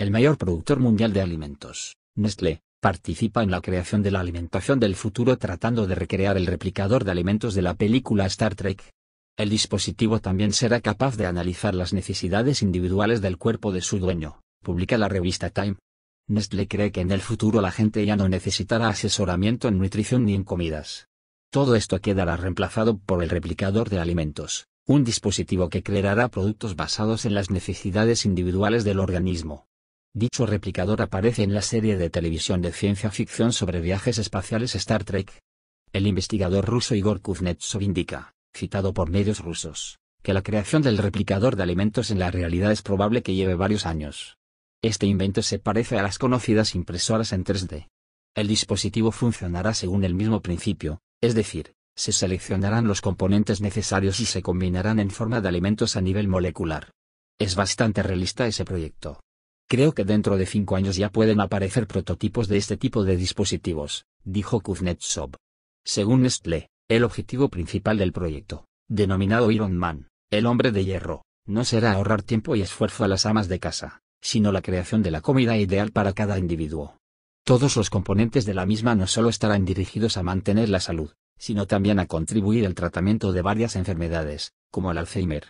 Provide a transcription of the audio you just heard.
el mayor productor mundial de alimentos, Nestlé, participa en la creación de la alimentación del futuro tratando de recrear el replicador de alimentos de la película Star Trek. El dispositivo también será capaz de analizar las necesidades individuales del cuerpo de su dueño, publica la revista Time. Nestlé cree que en el futuro la gente ya no necesitará asesoramiento en nutrición ni en comidas. Todo esto quedará reemplazado por el replicador de alimentos, un dispositivo que creará productos basados en las necesidades individuales del organismo. Dicho replicador aparece en la serie de televisión de ciencia ficción sobre viajes espaciales Star Trek. El investigador ruso Igor Kuznetsov indica, citado por medios rusos, que la creación del replicador de alimentos en la realidad es probable que lleve varios años. Este invento se parece a las conocidas impresoras en 3D. El dispositivo funcionará según el mismo principio, es decir, se seleccionarán los componentes necesarios y se combinarán en forma de alimentos a nivel molecular. Es bastante realista ese proyecto. Creo que dentro de cinco años ya pueden aparecer prototipos de este tipo de dispositivos, dijo Kuznetsov. Según Nestlé, el objetivo principal del proyecto, denominado Iron Man, el hombre de hierro, no será ahorrar tiempo y esfuerzo a las amas de casa, sino la creación de la comida ideal para cada individuo. Todos los componentes de la misma no solo estarán dirigidos a mantener la salud, sino también a contribuir al tratamiento de varias enfermedades, como el Alzheimer,